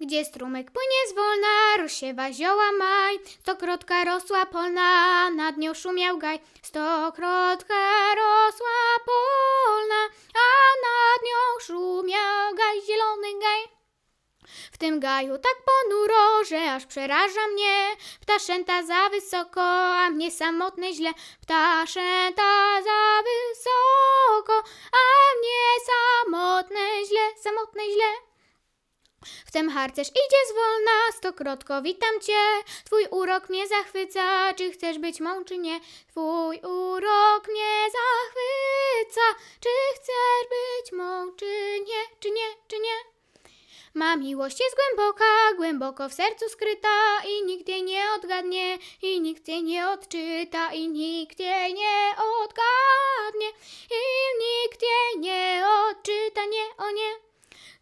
Gdzie strumyk płynie zwolna, rozsiewa zioła maj, stokrotka rosła polna, nad nią szumiał gaj. Stokrotka rosła polna, a nad nią szumiał gaj, zielony gaj. W tym gaju tak ponuro, że aż przeraża mnie Ptaszęta za wysoko, a mnie samotne źle Ptaszęta za wysoko, a mnie samotne źle, samotne źle Wtem tym harcerz idzie zwolna, stokrotko witam cię. Twój urok mnie zachwyca, czy chcesz być mą, czy nie? Twój urok mnie zachwyca, czy chcesz być mą, czy nie, czy nie, czy nie? Ma miłość jest głęboka, głęboko w sercu skryta i nikt jej nie odgadnie, i nikt jej nie odczyta, i nikt jej nie odgadnie, i nikt jej nie odczyta, nie, o nie.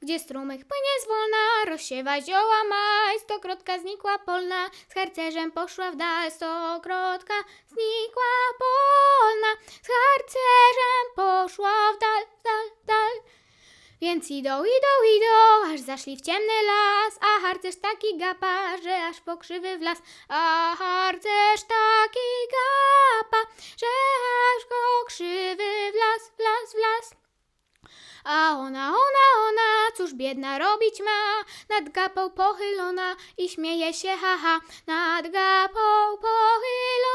Gdzie strumyk płynie zwolna, rozsiewa zioła maj, stokrotka znikła polna, z harcerzem poszła w dal, stokrotka znikła polna, z harcerzem poszła w dal, dal, dal. Więc idą, idą, idą, aż zaszli w ciemny las, a harcerz taki gapa, że aż pokrzywy w las, a harcerz taki gapa, że aż go krzywy w las, w las, w las. A ona, ona cóż biedna robić ma? Nad gapą pochylona i śmieje się, haha. Nad gapą pochylona